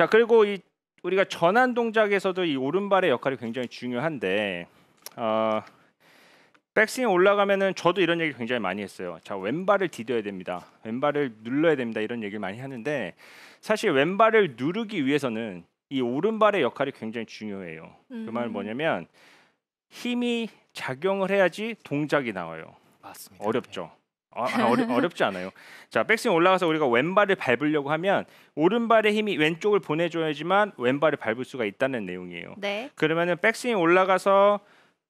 자 그리고 이 우리가 전환 동작에서도 이 오른발의 역할이 굉장히 중요한데 어, 백스윙 올라가면은 저도 이런 얘기 굉장히 많이 했어요. 자 왼발을 디뎌야 됩니다. 왼발을 눌러야 됩니다. 이런 얘기를 많이 하는데 사실 왼발을 누르기 위해서는 이 오른발의 역할이 굉장히 중요해요. 그 음. 그 말은 뭐냐면 힘이 작용을 해야지 동작이 나와요. 맞습니다. 어렵죠. 어, 아, 어렵, 지 않아요. 자, 백스윙 올라가서 우리가 왼발을 밟으려고 하면 오른발의 힘이 왼쪽을 보내줘야지만 왼발을 밟을 수가 있다는 내용이에요. 네. 그러면은 백스윙 올라가서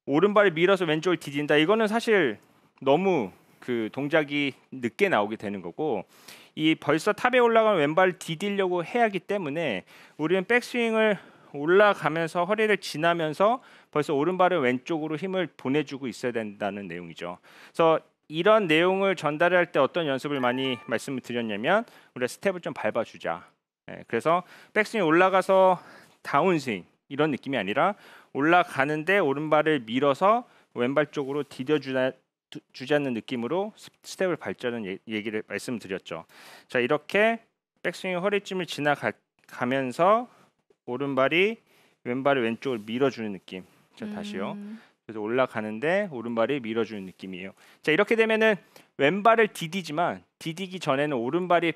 오른발을 밀어서 왼쪽을 디딘다. 이거는 사실 너무 그 동작이 늦게 나오게 되는 거고 이 벌써 탑에 올라간 왼발 을디딜려고 해야 하기 때문에 우리는 백스윙을 올라가면서 허리를 지나면서 벌써 오른발을 왼쪽으로 힘을 보내주고 있어야 된다는 내용이죠. 그래서 이런 내용을 전달할 때 어떤 연습을 많이 말씀을 드렸냐면 우리가 스텝을 좀 밟아주자. 예, 그래서 백스윙 올라가서 다운스윙 이런 느낌이 아니라 올라가는데 오른발을 밀어서 왼발 쪽으로 디뎌주자 주지 않는 느낌으로 스텝을 발자는 얘기를 말씀드렸죠. 자 이렇게 백스윙 허리쯤을 지나가면서 오른발이 왼발을 왼쪽을 밀어주는 느낌. 자 다시요. 음. 그래서 올라가는데 오른발이 밀어주는 느낌이에요. 자 이렇게 되면은 왼발을 디디지만 디디기 전에는 오른발이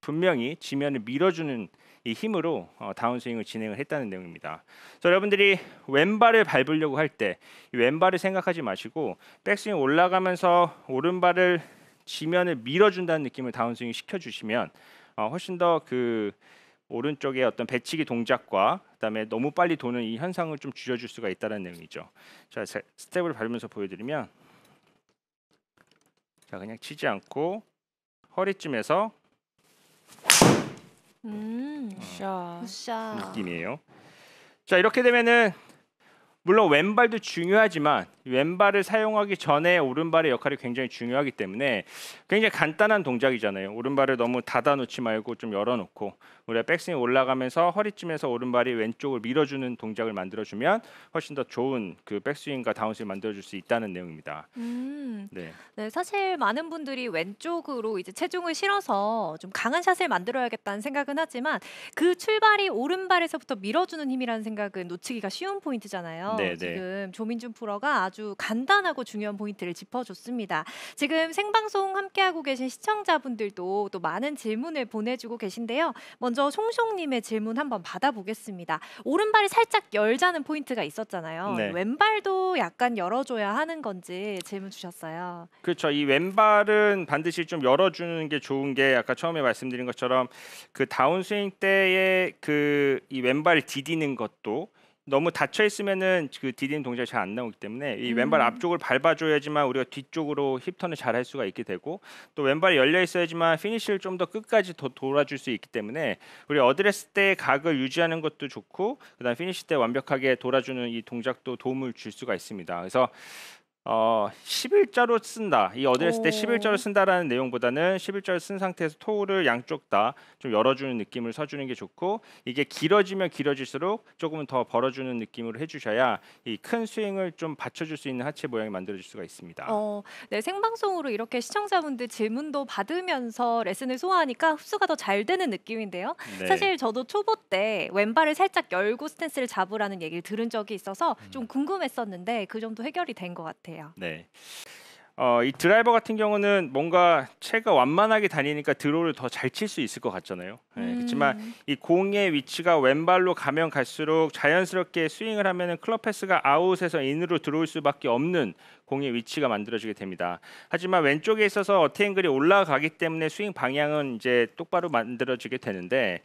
분명히 지면을 밀어주는 이 힘으로 어, 다운스윙을 진행을 했다는 내용입니다. 그래서 여러분들이 왼발을 밟으려고 할 때 왼발을 생각하지 마시고 백스윙 올라가면서 오른발을 지면을 밀어준다는 느낌을 다운스윙 시켜주시면 어, 훨씬 더그 오른쪽에 어떤 배치기 동작과 그다음에 너무 빨리 도는 이 현상을 좀 줄여줄 수가 있다는 내용이죠. 자 스텝을 밟으면서 보여드리면 자 그냥 치지 않고 허리쯤에서 음, 어, 느낌이에요. 자 이렇게 되면은 물론 왼발도 중요하지만 왼발을 사용하기 전에 오른발의 역할이 굉장히 중요하기 때문에 굉장히 간단한 동작이잖아요. 오른발을 너무 닫아 놓지 말고 좀 열어 놓고 우리가 백스윙 올라가면서 허리쯤에서 오른발이 왼쪽을 밀어주는 동작을 만들어 주면 훨씬 더 좋은 그 백스윙과 다운스윙 만들어 줄수 있다는 내용입니다. 음, 네. 네. 사실 많은 분들이 왼쪽으로 이제 체중을 실어서 좀 강한 샷을 만들어야겠다는 생각은 하지만 그 출발이 오른발에서부터 밀어주는 힘이라는 생각은 놓치기가 쉬운 포인트잖아요. 네, 네, 지금 조민준 프로가 아주 간단하고 중요한 포인트를 짚어줬습니다. 지금 생방송 함께하고 계신 시청자분들도 또 많은 질문을 보내주고 계신데요. 먼저 송송님의 질문 한번 받아보겠습니다. 오른발이 살짝 열자는 포인트가 있었잖아요. 네. 왼발도 약간 열어줘야 하는 건지 질문 주셨어요. 그렇죠. 이 왼발은 반드시 좀 열어주는 게 좋은 게 아까 처음에 말씀드린 것처럼 그 다운스윙 때의 그이 왼발 디디는 것도 너무 닫혀 있으면은 그 디딤 동작이 잘 안 나오기 때문에 이 왼발 음. 앞쪽을 밟아줘야지만 우리가 뒤쪽으로 힙턴을 잘 할 수가 있게 되고 또 왼발이 열려 있어야지만 피니쉬를 좀 더 끝까지 더 돌아줄 수 있기 때문에 우리 어드레스 때 각을 유지하는 것도 좋고 그다음 피니쉬 때 완벽하게 돌아주는 이 동작도 도움을 줄 수가 있습니다. 그래서 어, 11자로 쓴다. 이 어드레스 때 11자로 쓴다라는 내용보다는 11자를 쓴 상태에서 토우를 양쪽 다 좀 열어주는 느낌을 써주는 게 좋고 이게 길어지면 길어질수록 조금은 더 벌어주는 느낌으로 해주셔야 이 큰 스윙을 좀 받쳐줄 수 있는 하체 모양이 만들어질 수가 있습니다. 어, 네 생방송으로 이렇게 시청자분들 질문도 받으면서 레슨을 소화하니까 흡수가 더 잘 되는 느낌인데요. 네. 사실 저도 초보 때 왼발을 살짝 열고 스탠스를 잡으라는 얘기를 들은 적이 있어서 음. 좀 궁금했었는데 그 점도 해결이 된 것 같아요. 같아요. 네. 어, 이 드라이버 같은 경우는 뭔가 채가 완만하게 다니니까 드로우를 더 잘 칠 수 있을 것 같잖아요. 네, 음. 그렇지만 이 공의 위치가 왼발로 가면 갈수록 자연스럽게 스윙을 하면 클럽 패스가 아웃에서 인으로 들어올 수밖에 없는 공의 위치가 만들어지게 됩니다. 하지만 왼쪽에 있어서 어태앵글이 올라가기 때문에 스윙 방향은 이제 똑바로 만들어지게 되는데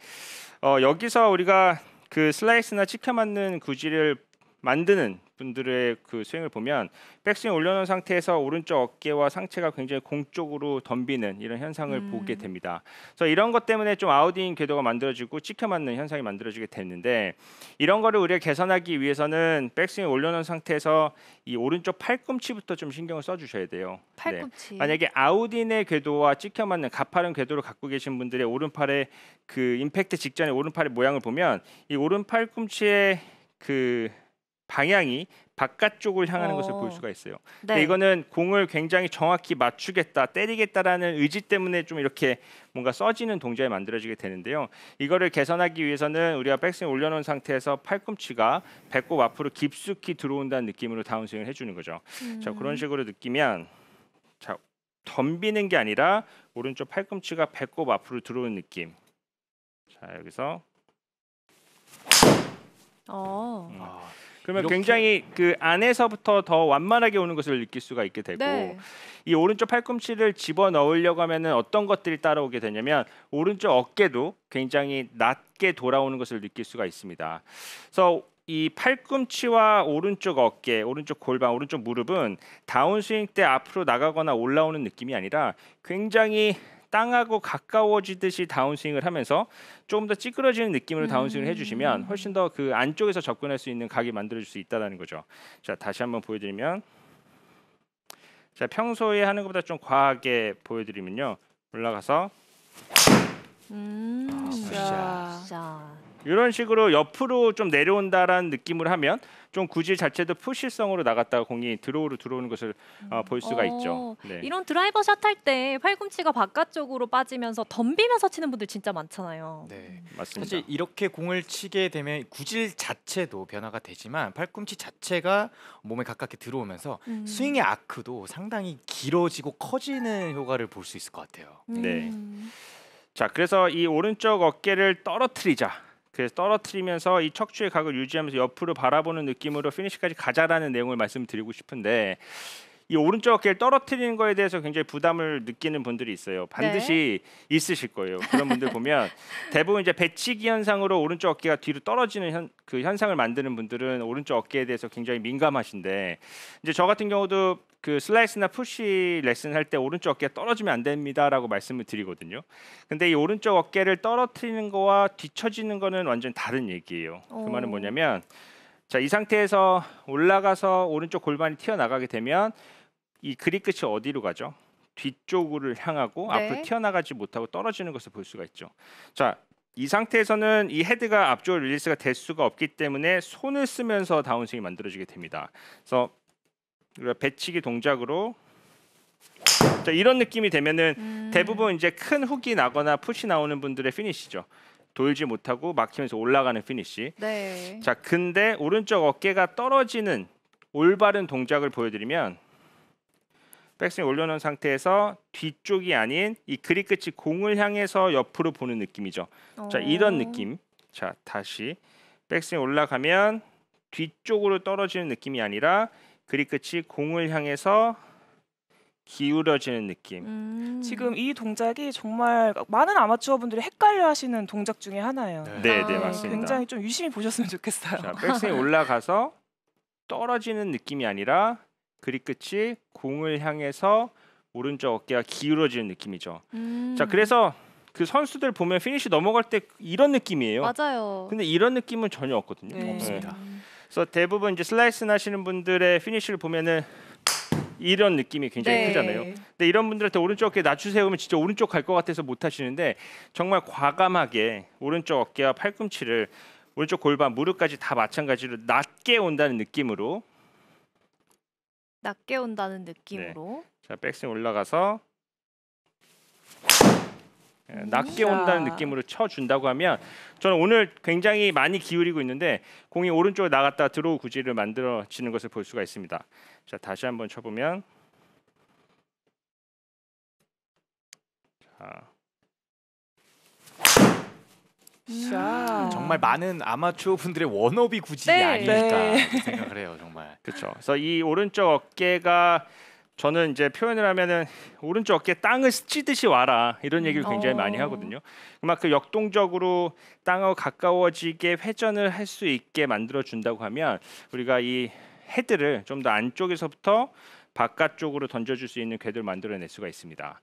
어, 여기서 우리가 그 슬라이스나 치켜 맞는 구질을 만드는 분들의 그 스윙을 보면 백스윙 올려놓은 상태에서 오른쪽 어깨와 상체가 굉장히 공쪽으로 덤비는 이런 현상을 음. 보게 됩니다. 그래서 이런 것 때문에 좀 아웃인 궤도가 만들어지고 찍혀 맞는 현상이 만들어지게 됐는데 이런 거를 우리가 개선하기 위해서는 백스윙 올려놓은 상태에서 이 오른쪽 팔꿈치부터 좀 신경을 써주셔야 돼요. 네. 팔꿈치. 네. 만약에 아웃인의 궤도와 찍혀 맞는 가파른 궤도를 갖고 계신 분들의 오른팔의 그 임팩트 직전의 오른팔의 모양을 보면 이 오른팔 꿈치의 그 방향이 바깥쪽을 향하는 어. 것을 볼 수가 있어요. 네. 근데 이거는 공을 굉장히 정확히 맞추겠다, 때리겠다라는 의지 때문에 좀 이렇게 뭔가 써지는 동작이 만들어지게 되는데요. 이거를 개선하기 위해서는 우리가 백스윙 올려놓은 상태에서 팔꿈치가 배꼽 앞으로 깊숙이 들어온다는 느낌으로 다운스윙을 해주는 거죠. 음. 자 그런 식으로 느끼면 자 덤비는 게 아니라 오른쪽 팔꿈치가 배꼽 앞으로 들어오는 느낌. 자 여기서. 어. 음. 아. 그러면 굉장히 그 안에서부터 더 완만하게 오는 것을 느낄 수가 있게 되고 네. 이 오른쪽 팔꿈치를 집어 넣으려고 하면은 어떤 것들이 따라오게 되냐면 오른쪽 어깨도 굉장히 낮게 돌아오는 것을 느낄 수가 있습니다. 그래서 이 팔꿈치와 오른쪽 어깨, 오른쪽 골반, 오른쪽 무릎은 다운스윙 때 앞으로 나가거나 올라오는 느낌이 아니라 굉장히 땅하고 가까워지듯이 다운스윙을 하면서 조금 더 찌그러지는 느낌으로 음. 다운스윙을 해주시면 훨씬 더 그 안쪽에서 접근할 수 있는 각이 만들어질 수 있다라는 거죠. 자 다시 한번 보여드리면 자 평소에 하는 것보다 좀 과하게 보여드리면요 올라가서 음. 이런 식으로 옆으로 좀 내려온다라는 느낌을 하면 좀 구질 자체도 푸시성으로 나갔다가 공이 드로우로 들어오는 것을 어, 볼 수가 어, 있죠. 네. 이런 드라이버 샷 할 때 팔꿈치가 바깥쪽으로 빠지면서 덤비면서 치는 분들 진짜 많잖아요. 네, 음, 맞습니다. 사실 이렇게 공을 치게 되면 구질 자체도 변화가 되지만 팔꿈치 자체가 몸에 가깝게 들어오면서 음. 스윙의 아크도 상당히 길어지고 커지는 효과를 볼 수 있을 것 같아요. 네. 음. 네. 자, 그래서 이 오른쪽 어깨를 떨어뜨리자. 그래서 떨어뜨리면서 이 척추의 각을 유지하면서 옆으로 바라보는 느낌으로 피니시까지 가자라는 내용을 말씀드리고 싶은데 이 오른쪽 어깨를 떨어뜨리는 거에 대해서 굉장히 부담을 느끼는 분들이 있어요. 반드시 네. 있으실 거예요. 그런 분들 보면 대부분 이제 배치기 현상으로 오른쪽 어깨가 뒤로 떨어지는 현, 그 현상을 만드는 분들은 오른쪽 어깨에 대해서 굉장히 민감하신데 이제 저 같은 경우도 그 슬라이스나 푸시 레슨 할 때 오른쪽 어깨 떨어지면 안 됩니다라고 말씀을 드리거든요. 근데 이 오른쪽 어깨를 떨어뜨리는 거와 뒤처지는 거는 완전 다른 얘기예요. 그 오. 그 말은 뭐냐면 자, 이 상태에서 올라가서 오른쪽 골반이 튀어나가게 되면 이 그립 끝이 어디로 가죠? 뒤쪽으로 향하고 네. 앞으로 튀어나가지 못하고 떨어지는 것을 볼 수가 있죠. 자, 이 상태에서는 이 헤드가 앞쪽으로 릴리스가 될 수가 없기 때문에 손을 쓰면서 다운스윙이 만들어지게 됩니다. 그래서 우리가 배치기 동작으로 자, 이런 느낌이 되면은 음. 대부분 이제 큰 훅이 나거나 푸시 나오는 분들의 피니시죠. 돌지 못하고 막히면서 올라가는 피니시. 네. 자, 근데 오른쪽 어깨가 떨어지는 올바른 동작을 보여드리면 백스윙 올려놓은 상태에서 뒤쪽이 아닌 이그리 끝이 공을 향해서 옆으로 보는 느낌이죠. 오. 자, 어. 이런 느낌. 자, 다시 백스윙 올라가면 뒤쪽으로 떨어지는 느낌이 아니라 그리 끝이 공을 향해서 기울어지는 느낌. 음. 지금 이 동작이 정말 많은 아마추어분들이 헷갈려하시는 동작 중에 하나예요. 네, 네, 아. 네 맞습니다. 굉장히 좀 유심히 보셨으면 좋겠어요. 자, 백스윙 올라가서 떨어지는 느낌이 아니라 그리 끝이 공을 향해서 오른쪽 어깨가 기울어지는 느낌이죠. 음. 자, 그래서 그 선수들 보면 피니시 넘어갈 때 이런 느낌이에요. 맞아요. 근데 이런 느낌은 전혀 없거든요. 네. 네. 없습니다. 음. 그래서 대부분 이제 슬라이스 하시는 분들의 피니쉬를 보면은 이런 느낌이 굉장히 네. 크잖아요. 근데 이런 분들한테 오른쪽 어깨 낮추세우면 진짜 오른쪽 갈 것 같아서 못 하시는데 정말 과감하게 오른쪽 어깨와 팔꿈치를 오른쪽 골반 무릎까지 다 마찬가지로 낮게 온다는 느낌으로 낮게 온다는 느낌으로 네. 자 백스윙 올라가서 예, 음, 낮게 온다는 느낌으로 쳐준다고 하면 저는 오늘 굉장히 많이 기울이고 있는데 공이 오른쪽으로 나갔다 들어오 구질을 만들어지는 것을 볼 수가 있습니다. 자 다시 한번 쳐보면 자. 음. 정말 많은 아마추어 분들의 워너비 구질이 네. 아닐까 네. 생각을 해요 정말. 그렇죠. 그래서 이 오른쪽 어깨가 저는 이제 표현을 하면은 오른쪽 어깨 땅을 스치듯이 와라 이런 음. 얘기를 굉장히 어. 많이 하거든요. 그만큼 그 역동적으로 땅하고 가까워지게 회전을 할 수 있게 만들어 준다고 하면 우리가 이 헤드를 좀 더 안쪽에서부터 바깥쪽으로 던져줄 수 있는 궤도를 만들어낼 수가 있습니다.